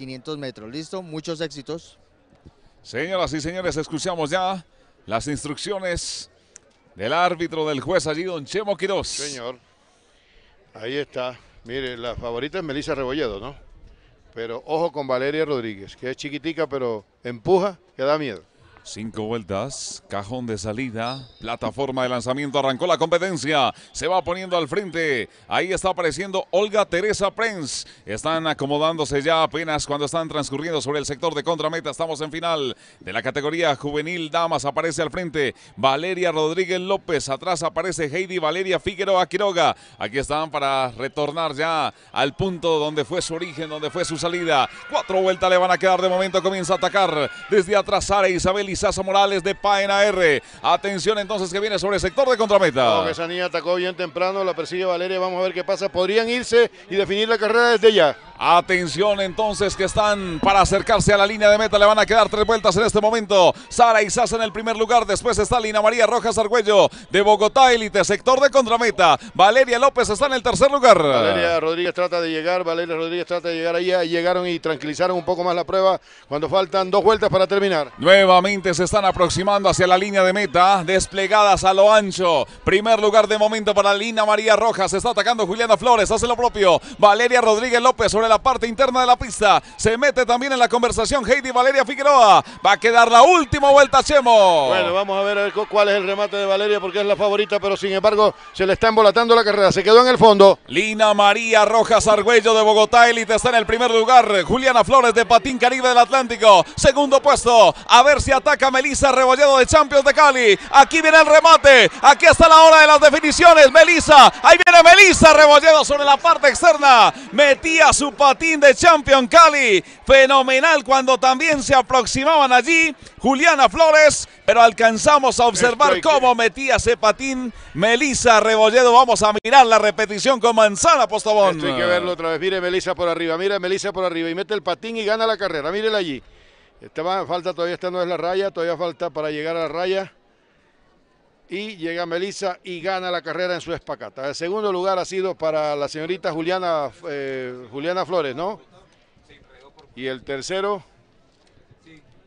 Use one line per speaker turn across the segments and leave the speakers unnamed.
500 metros, listo, muchos éxitos. Señoras y señores, escuchamos ya las instrucciones del árbitro del juez allí, don Chemo Quirós. Señor,
ahí está. Mire, la favorita es Melissa Rebolledo, ¿no? Pero ojo con Valeria Rodríguez, que es chiquitica, pero empuja, que da miedo.
Cinco vueltas, cajón de salida, plataforma de lanzamiento, arrancó la competencia, se va poniendo al frente, ahí está apareciendo Olga Teresa Prens están acomodándose ya apenas cuando están transcurriendo sobre el sector de contrameta, estamos en final de la categoría juvenil damas, aparece al frente Valeria Rodríguez López, atrás aparece Heidi Valeria Figueroa Quiroga, aquí están para retornar ya al punto donde fue su origen, donde fue su salida, cuatro vueltas le van a quedar de momento, comienza a atacar desde atrás Sara Isabel sasa Morales de Paena R. Atención entonces que viene sobre el sector de contrameta.
No, atacó bien temprano, la persigue Valeria, vamos a ver qué pasa. Podrían
irse y definir la carrera desde ya. Atención entonces que están para acercarse a la línea de meta. Le van a quedar tres vueltas en este momento. Sara Isaz en el primer lugar. Después está Lina María Rojas Argüello de Bogotá Elite, sector de contrameta. Valeria López está en el tercer lugar. Valeria
Rodríguez trata de llegar. Valeria Rodríguez trata de llegar ahí. Llegaron y tranquilizaron un poco más la prueba cuando faltan dos vueltas para terminar.
Nuevamente se están aproximando hacia la línea de meta. Desplegadas a lo ancho. Primer lugar de momento para Lina María Rojas. Está atacando Juliana Flores. Hace lo propio. Valeria Rodríguez López la parte interna de la pista. Se mete también en la conversación Heidi Valeria Figueroa. Va a quedar la última vuelta, Chemo. Bueno,
vamos a ver, cuál es el remate de Valeria porque es la favorita, pero sin embargo se le está embolatando la carrera. Se quedó en el fondo.
Lina María Rojas Argüello de Bogotá, Elite está en el primer lugar. Juliana Flores de Patín Caribe del Atlántico. Segundo puesto. A ver si ataca Melisa Rebolledo de Champions de Cali. Aquí viene el remate. Aquí está la hora de las definiciones. Melisa Ahí viene Melisa Rebolledo sobre la parte externa. Metía su patín de Champion Cali. Fenomenal cuando también se aproximaban allí Juliana Flores, pero alcanzamos a observar cómo metía ese patín Melisa Rebolledo. Vamos a mirar la
repetición con Manzana Postobón. hay que verlo otra vez. Mire Melisa por arriba, mira Melisa por arriba y mete el patín y gana la carrera. Mírela allí. falta todavía, esta no es la raya, todavía falta para llegar a la raya y llega Melissa y gana la carrera en su espacata. El segundo lugar ha sido para la señorita Juliana, eh, Flores, ¿no?
Y el tercero.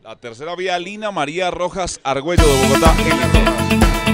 La tercera vía Lina María Rojas Argüello de Bogotá.